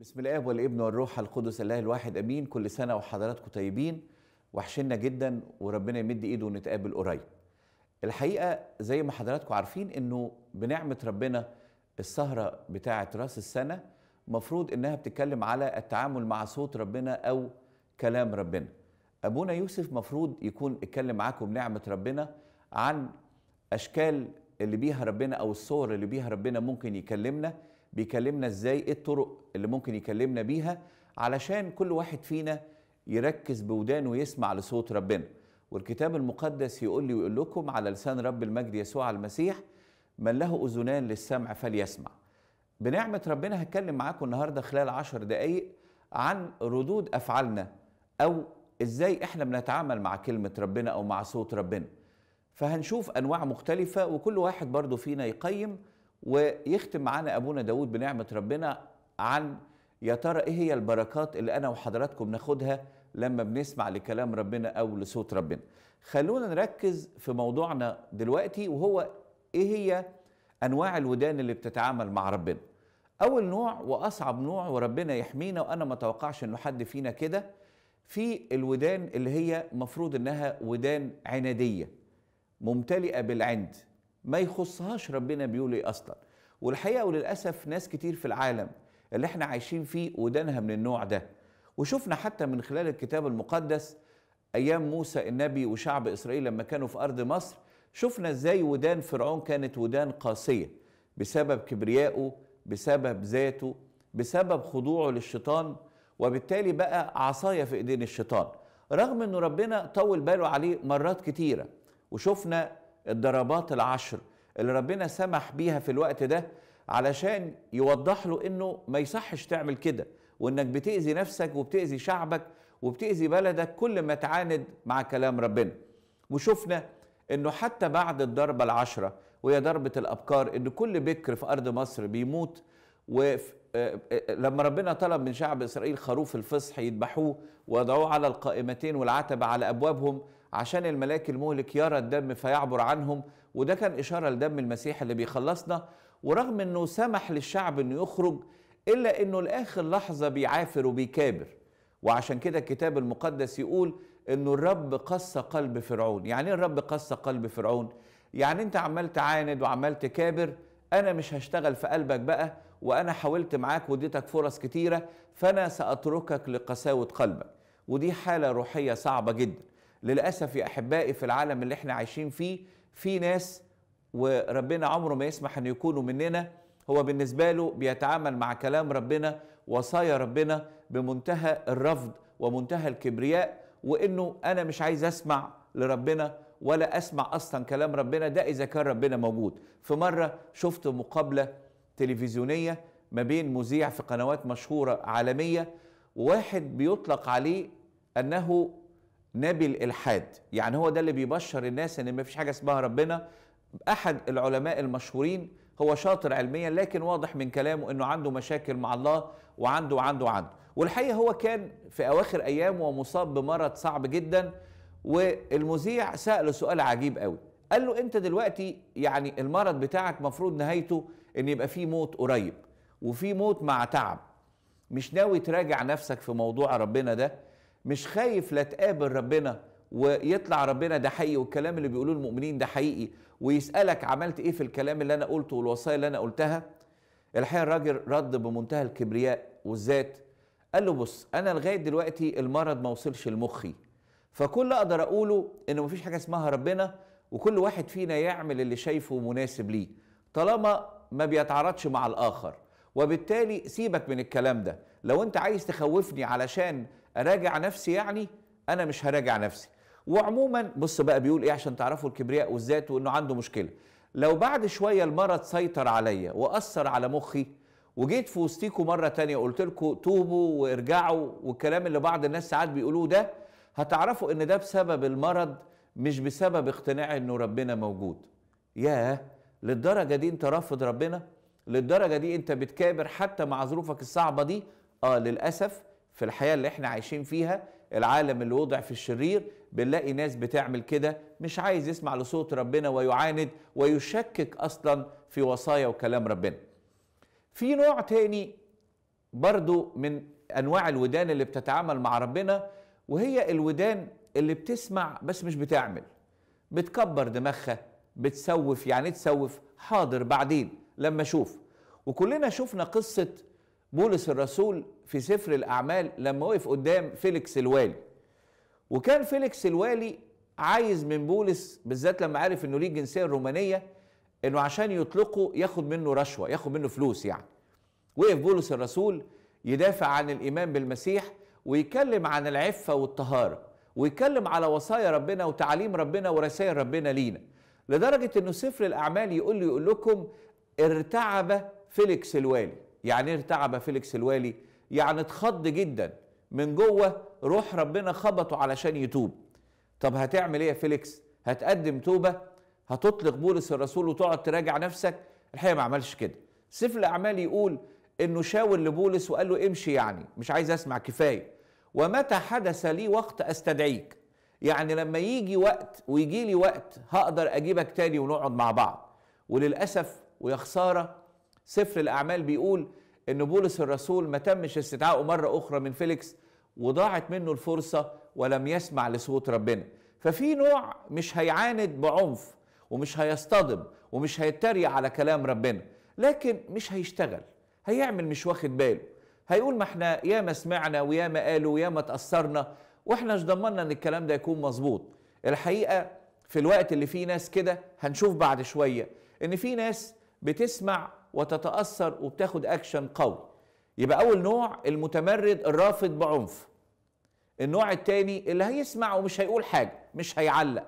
بسم الله والابن والروح القدس الله الواحد امين كل سنه وحضراتكم طيبين وحشنا جدا وربنا يمد ايده ونتقابل قريب الحقيقه زي ما حضراتكم عارفين انه بنعمه ربنا السهره بتاعه راس السنه مفروض انها بتتكلم على التعامل مع صوت ربنا او كلام ربنا ابونا يوسف مفروض يكون اتكلم معاكم بنعمه ربنا عن اشكال اللي بيها ربنا او الصور اللي بيها ربنا ممكن يكلمنا بيكلمنا ازاي ايه الطرق اللي ممكن يكلمنا بيها علشان كل واحد فينا يركز بودانه ويسمع لصوت ربنا والكتاب المقدس يقول لي ويقول لكم على لسان رب المجد يسوع المسيح من له أذنان للسمع فليسمع بنعمة ربنا هتكلم معاكم النهاردة خلال عشر دقايق عن ردود أفعالنا أو إزاي إحنا بنتعامل مع كلمة ربنا أو مع صوت ربنا فهنشوف أنواع مختلفة وكل واحد برضو فينا يقيم ويختم معانا أبونا داود بنعمة ربنا عن يا ترى إيه هي البركات اللي أنا وحضراتكم ناخدها لما بنسمع لكلام ربنا أو لصوت ربنا خلونا نركز في موضوعنا دلوقتي وهو إيه هي أنواع الودان اللي بتتعامل مع ربنا أول نوع وأصعب نوع وربنا يحمينا وأنا ما اتوقعش إنه حد فينا كده في الودان اللي هي مفروض إنها ودان عنادية ممتلئة بالعند ما يخصهاش ربنا بيقول ايه اصلا والحقيقه وللاسف ناس كتير في العالم اللي احنا عايشين فيه ودانها من النوع ده وشفنا حتى من خلال الكتاب المقدس ايام موسى النبي وشعب اسرائيل لما كانوا في ارض مصر شفنا ازاي ودان فرعون كانت ودان قاسيه بسبب كبريائه بسبب ذاته بسبب خضوعه للشيطان وبالتالي بقى عصايه في ايدين الشيطان رغم انه ربنا طول باله عليه مرات كتيره وشفنا الضربات العشر اللي ربنا سمح بيها في الوقت ده علشان يوضح له انه ما يصحش تعمل كده وانك بتأذي نفسك وبتأذي شعبك وبتأذي بلدك كل ما تعاند مع كلام ربنا وشفنا انه حتى بعد الضربة العشرة وهي ضربة الأبكار ان كل بكر في أرض مصر بيموت ولما آه، آه، ربنا طلب من شعب إسرائيل خروف الفصح يذبحوه ويضعوه على القائمتين والعتبة على أبوابهم عشان الملاك المهلك يرى الدم فيعبر عنهم وده كان إشارة لدم المسيح اللي بيخلصنا ورغم أنه سمح للشعب أنه يخرج إلا أنه لآخر لحظة بيعافر وبيكابر وعشان كده الكتاب المقدس يقول أنه الرب قص قلب فرعون يعني إيه الرب قص قلب فرعون يعني أنت عمال تعاند وعمال تكابر أنا مش هشتغل في قلبك بقى وأنا حاولت معاك واديتك فرص كتيرة فأنا سأتركك لقساوة قلبك ودي حالة روحية صعبة جداً للاسف يا احبائي في العالم اللي احنا عايشين فيه في ناس وربنا عمره ما يسمح ان يكونوا مننا هو بالنسبه له بيتعامل مع كلام ربنا وصايا ربنا بمنتهى الرفض ومنتهى الكبرياء وانه انا مش عايز اسمع لربنا ولا اسمع اصلا كلام ربنا ده اذا كان ربنا موجود في مره شفت مقابله تلفزيونيه ما بين مذيع في قنوات مشهوره عالميه وواحد بيطلق عليه انه نبي الالحاد يعني هو ده اللي بيبشر الناس ان ما فيش حاجه اسمها ربنا احد العلماء المشهورين هو شاطر علميا لكن واضح من كلامه انه عنده مشاكل مع الله وعنده وعنده وعنده والحقيقه هو كان في اواخر ايامه ومصاب بمرض صعب جدا والمذيع ساله سؤال عجيب قوي قال له انت دلوقتي يعني المرض بتاعك مفروض نهايته ان يبقى فيه موت قريب وفي موت مع تعب مش ناوي تراجع نفسك في موضوع ربنا ده مش خايف لا تقابل ربنا ويطلع ربنا ده حقيقي والكلام اللي بيقولوه المؤمنين ده حقيقي ويسألك عملت ايه في الكلام اللي انا قلته والوصايا اللي انا قلتها الحقيقة الراجل رد بمنتهى الكبرياء والذات قال له بص انا لغاية دلوقتي المرض ما وصلش لمخي فكل اللي اقدر اقوله انه مفيش حاجة اسمها ربنا وكل واحد فينا يعمل اللي شايفه مناسب ليه طالما ما بيتعارضش مع الاخر وبالتالي سيبك من الكلام ده لو انت عايز تخوفني علشان اراجع نفسي يعني انا مش هراجع نفسي وعموما بص بقى بيقول ايه عشان تعرفوا الكبرياء والذات وانه عنده مشكله لو بعد شويه المرض سيطر عليا واثر على مخي وجيت في وسطيكم مره تانية قلت لكم توبوا وارجعوا والكلام اللي بعض الناس ساعات بيقولوه ده هتعرفوا ان ده بسبب المرض مش بسبب اقتناعي انه ربنا موجود ياه للدرجه دي انت رافض ربنا للدرجه دي انت بتكابر حتى مع ظروفك الصعبه دي اه للاسف في الحياة اللي احنا عايشين فيها العالم اللي وضع في الشرير بنلاقي ناس بتعمل كده مش عايز يسمع لصوت ربنا ويعاند ويشكك أصلا في وصايا وكلام ربنا في نوع تاني برضو من أنواع الودان اللي بتتعامل مع ربنا وهي الودان اللي بتسمع بس مش بتعمل بتكبر دماغها بتسوف يعني إيه تسوف حاضر بعدين لما اشوف وكلنا شفنا قصه بولس الرسول في سفر الأعمال لما وقف قدام فيليكس الوالي وكان فيليكس الوالي عايز من بولس بالذات لما عرف انه ليه الجنسيه الرومانيه انه عشان يطلقه ياخد منه رشوه ياخد منه فلوس يعني وقف بولس الرسول يدافع عن الايمان بالمسيح ويتكلم عن العفه والطهاره ويتكلم على وصايا ربنا وتعاليم ربنا ورسائل ربنا لينا لدرجه انه سفر الاعمال يقول له يقول لكم ارتعب فيليكس الوالي يعني ارتعب فيليكس الوالي يعني اتخض جدا من جوه روح ربنا خبطه علشان يتوب طب هتعمل ايه يا فيليكس هتقدم توبه هتطلق بولس الرسول وتقعد تراجع نفسك الحقيقه ما عملش كده سيف الاعمال يقول انه شاور لبولس وقال له امشي يعني مش عايز اسمع كفايه ومتى حدث لي وقت استدعيك يعني لما يجي وقت ويجي لي وقت هقدر اجيبك تاني ونقعد مع بعض وللاسف ويا خساره سفر الأعمال بيقول إن بولس الرسول ما تمش استدعائه مرة أخرى من فيليكس وضاعت منه الفرصة ولم يسمع لصوت ربنا ففي نوع مش هيعاند بعنف ومش هيصطدم ومش هيتريق على كلام ربنا لكن مش هيشتغل هيعمل مش واخد باله هيقول ما احنا ياما سمعنا وياما قالوا وياما تأثرنا واحنا مش ضمننا ان الكلام ده يكون مظبوط الحقيقة في الوقت اللي فيه ناس كده هنشوف بعد شوية ان في ناس بتسمع وتتاثر وبتاخد اكشن قوي يبقى اول نوع المتمرد الرافض بعنف النوع الثاني اللي هيسمع ومش هيقول حاجه مش هيعلق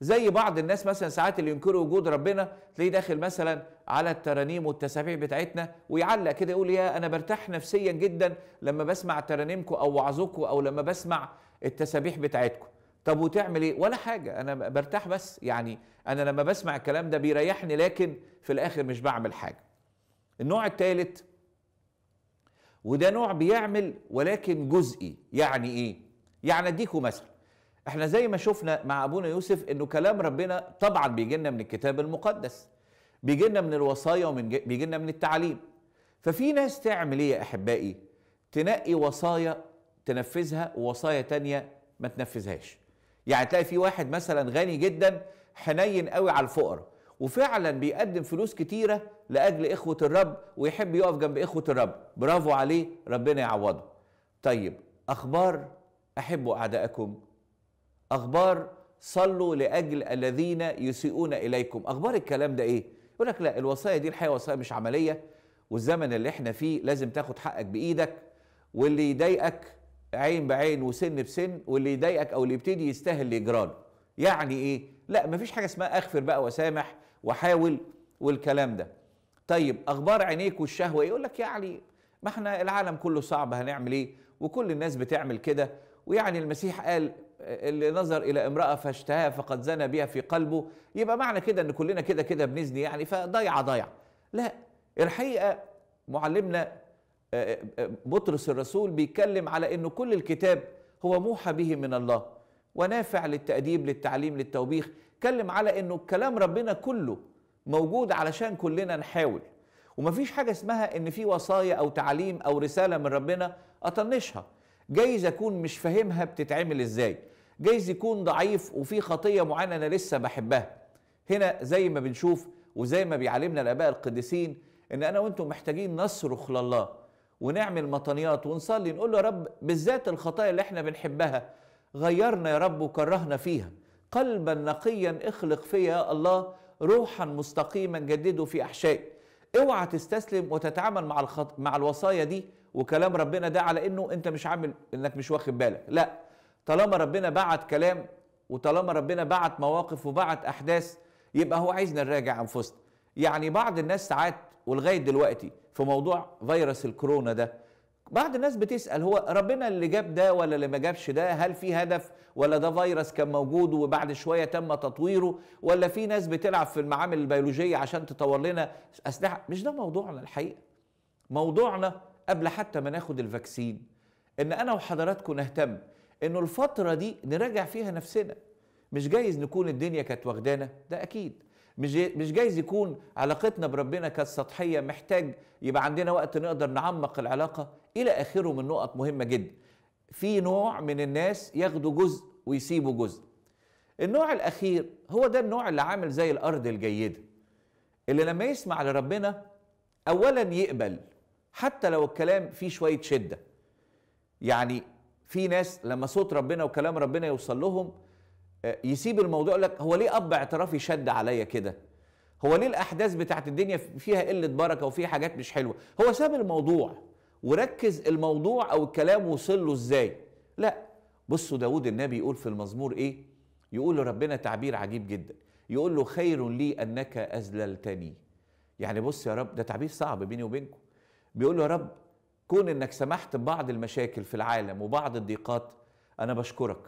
زي بعض الناس مثلا ساعات اللي ينكروا وجود ربنا تلاقيه داخل مثلا على الترانيم والتسابيح بتاعتنا ويعلق كده يقول يا انا برتاح نفسيا جدا لما بسمع ترانيمكم او وعظكم او لما بسمع التسابيح بتاعتكم طب وتعمل ايه ولا حاجه انا برتاح بس يعني انا لما بسمع الكلام ده بيريحني لكن في الاخر مش بعمل حاجه النوع الثالث وده نوع بيعمل ولكن جزئي يعني ايه يعني اديكم مثل احنا زي ما شفنا مع ابونا يوسف انه كلام ربنا طبعا بيجي لنا من الكتاب المقدس بيجي لنا من الوصايا ومن بيجي لنا من التعليم ففي ناس تعمل ايه يا احبائي تنقي وصايا تنفذها ووصايا تانية ما تنفذهاش يعني تلاقي في واحد مثلا غني جدا حنين قوي على الفقراء وفعلا بيقدم فلوس كتيرة لأجل إخوة الرب ويحب يقف جنب إخوة الرب برافو عليه ربنا يعوضه طيب أخبار أحبوا أعدائكم أخبار صلوا لأجل الذين يسيئون إليكم أخبار الكلام ده إيه؟ يقول لك لا الوصايا دي الحقيقة وصايا مش عملية والزمن اللي احنا فيه لازم تاخد حقك بإيدك واللي يضايقك عين بعين وسن بسن واللي يضايقك أو اللي يبتدي يستاهل الإجران يعني إيه؟ لا مفيش حاجة اسمها أغفر بقى وسامح وحاول والكلام ده طيب اخبار عينيك والشهوه إيه؟ يقول لك يعني ما احنا العالم كله صعب هنعمل ايه وكل الناس بتعمل كده ويعني المسيح قال اللي نظر الى امراه فاشتهاها فقد زنى بها في قلبه يبقى معنى كده ان كلنا كده كده بنزني يعني فضيعه ضيعه لا الحقيقه معلمنا آه، آه، آه، بطرس الرسول بيتكلم على انه كل الكتاب هو موحى به من الله ونافع للتأديب للتعليم للتوبيخ بتتكلم على انه كلام ربنا كله موجود علشان كلنا نحاول ومفيش حاجه اسمها ان في وصايا او تعليم او رساله من ربنا اطنشها جايز اكون مش فاهمها بتتعمل ازاي جايز يكون ضعيف وفي خطيه معينه انا لسه بحبها هنا زي ما بنشوف وزي ما بيعلمنا الاباء القديسين ان انا وانتم محتاجين نصرخ لله ونعمل مطنيات ونصلي نقول له يا رب بالذات الخطايا اللي احنا بنحبها غيرنا يا رب وكرهنا فيها قلبا نقيا اخلق فيا الله روحا مستقيما جدده في احشائي اوعى تستسلم وتتعامل مع الخط... مع الوصايا دي وكلام ربنا ده على انه انت مش عامل انك مش واخد بالك لا طالما ربنا بعت كلام وطالما ربنا بعت مواقف وبعت احداث يبقى هو عايزنا نراجع انفسنا يعني بعض الناس ساعات ولغايه دلوقتي في موضوع فيروس الكورونا ده بعض الناس بتسال هو ربنا اللي جاب ده ولا اللي ما جابش ده هل في هدف ولا ده فيروس كان موجود وبعد شويه تم تطويره ولا في ناس بتلعب في المعامل البيولوجيه عشان تطور لنا اسلحه مش ده موضوعنا الحقيقه موضوعنا قبل حتى ما ناخد الفاكسين ان انا وحضراتكم نهتم انه الفتره دي نراجع فيها نفسنا مش جايز نكون الدنيا كانت واخدانا ده اكيد مش مش جايز يكون علاقتنا بربنا كانت سطحيه محتاج يبقى عندنا وقت نقدر نعمق العلاقه الى اخره من نقط مهمه جدا في نوع من الناس ياخدوا جزء ويسيبوا جزء النوع الاخير هو ده النوع اللي عامل زي الارض الجيده اللي لما يسمع لربنا اولا يقبل حتى لو الكلام فيه شويه شده يعني في ناس لما صوت ربنا وكلام ربنا يوصل لهم يسيب الموضوع يقول لك هو ليه اب اعترافي شد عليا كده هو ليه الاحداث بتاعت الدنيا فيها قله بركه وفيها حاجات مش حلوه هو ساب الموضوع وركز الموضوع او الكلام وصل له ازاي لا بصوا داود النبي يقول في المزمور ايه يقول لربنا تعبير عجيب جدا يقول له خير لي انك اذللتني يعني بص يا رب ده تعبير صعب بيني وبينكم بيقول له يا رب كون انك سمحت ببعض المشاكل في العالم وبعض الضيقات انا بشكرك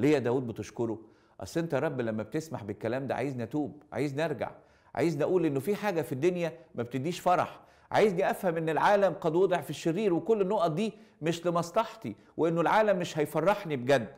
ليه يا داود بتشكره اصل انت يا رب لما بتسمح بالكلام ده عايزني اتوب عايزني ارجع عايزني اقول انه في حاجه في الدنيا ما بتديش فرح عايزني افهم ان العالم قد وضع في الشرير وكل النقط دي مش لمصلحتي وانه العالم مش هيفرحني بجد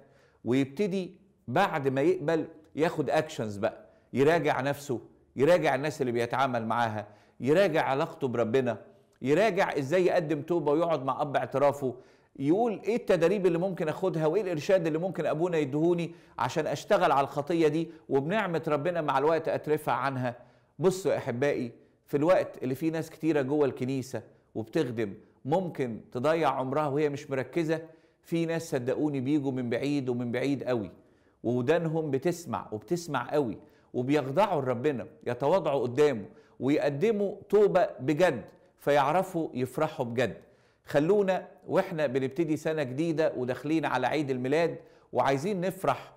ويبتدي بعد ما يقبل ياخد اكشنز بقى يراجع نفسه يراجع الناس اللي بيتعامل معاها يراجع علاقته بربنا يراجع ازاي يقدم توبه ويقعد مع اب اعترافه يقول ايه التدريب اللي ممكن اخدها وايه الارشاد اللي ممكن ابونا يدهوني عشان اشتغل على الخطيه دي وبنعمه ربنا مع الوقت اترفع عنها بصوا يا احبائي في الوقت اللي فيه ناس كتيره جوه الكنيسه وبتخدم ممكن تضيع عمرها وهي مش مركزه في ناس صدقوني بيجوا من بعيد ومن بعيد قوي وودانهم بتسمع وبتسمع قوي وبيخضعوا لربنا يتواضعوا قدامه ويقدموا توبه بجد فيعرفوا يفرحوا بجد خلونا واحنا بنبتدي سنة جديدة وداخلين على عيد الميلاد وعايزين نفرح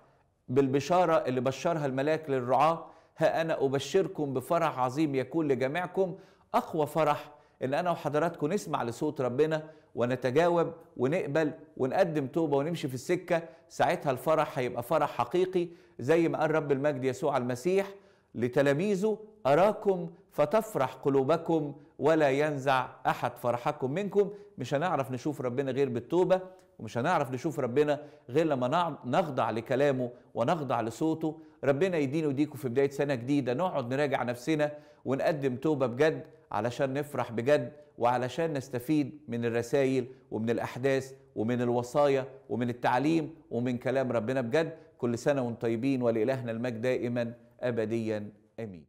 بالبشارة اللي بشرها الملاك للرعاة ها أنا أبشركم بفرح عظيم يكون لجميعكم أقوى فرح إن أنا وحضراتكم نسمع لصوت ربنا ونتجاوب ونقبل ونقدم توبة ونمشي في السكة ساعتها الفرح هيبقى فرح حقيقي زي ما قال رب المجد يسوع المسيح لتلاميذه أراكم فتفرح قلوبكم ولا ينزع احد فرحكم منكم مش هنعرف نشوف ربنا غير بالتوبه ومش هنعرف نشوف ربنا غير لما نخضع لكلامه ونخضع لصوته ربنا يديني ويديكم في بدايه سنه جديده نقعد نراجع نفسنا ونقدم توبه بجد علشان نفرح بجد وعلشان نستفيد من الرسائل ومن الاحداث ومن الوصايا ومن التعليم ومن كلام ربنا بجد كل سنه وانتم طيبين ولالهنا المجد دائما ابديا امين